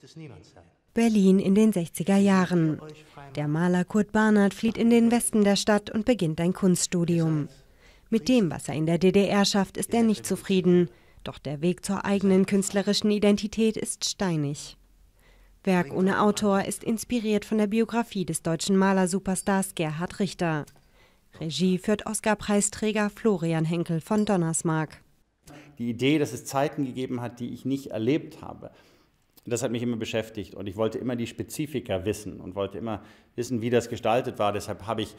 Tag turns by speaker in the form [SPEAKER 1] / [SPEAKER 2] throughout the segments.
[SPEAKER 1] wird es niemand sein.
[SPEAKER 2] Berlin in den 60er Jahren. Der Maler Kurt Barnard flieht in den Westen der Stadt und beginnt ein Kunststudium. Mit dem, was er in der DDR schafft, ist er nicht zufrieden. Doch der Weg zur eigenen künstlerischen Identität ist steinig. Werk ohne Autor ist inspiriert von der Biografie des deutschen Malersuperstars Gerhard Richter. Regie führt Oscar-Preisträger Florian Henkel von Donnersmark.
[SPEAKER 1] Die Idee, dass es Zeiten gegeben hat, die ich nicht erlebt habe, und das hat mich immer beschäftigt und ich wollte immer die Spezifika wissen und wollte immer wissen, wie das gestaltet war. Deshalb habe ich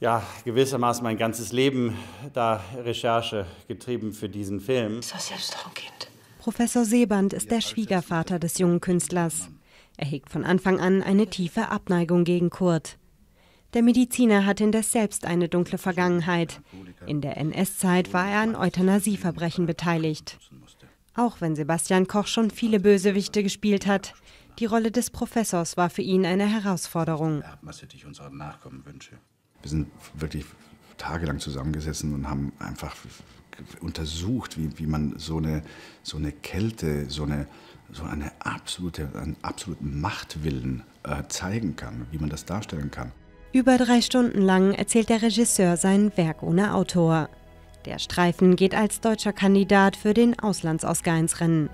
[SPEAKER 1] ja gewissermaßen mein ganzes Leben da Recherche getrieben für diesen Film. Ist das jetzt doch ein Kind?
[SPEAKER 2] Professor Seeband ist der Schwiegervater des jungen Künstlers. Er hegt von Anfang an eine tiefe Abneigung gegen Kurt. Der Mediziner hat indes selbst eine dunkle Vergangenheit. In der NS-Zeit war er an Euthanasieverbrechen beteiligt. Auch wenn Sebastian Koch schon viele Bösewichte gespielt hat, die Rolle des Professors war für ihn eine Herausforderung.
[SPEAKER 3] Was hätte ich unseren Nachkommen wünsche? Wir sind wirklich tagelang zusammengesessen und haben einfach untersucht, wie, wie man so eine, so eine Kälte, so eine, so eine absolute, einen absoluten Machtwillen äh, zeigen kann, wie man das darstellen kann.
[SPEAKER 2] Über drei Stunden lang erzählt der Regisseur sein Werk ohne Autor. Der Streifen geht als deutscher Kandidat für den Auslandsausgangsrennen.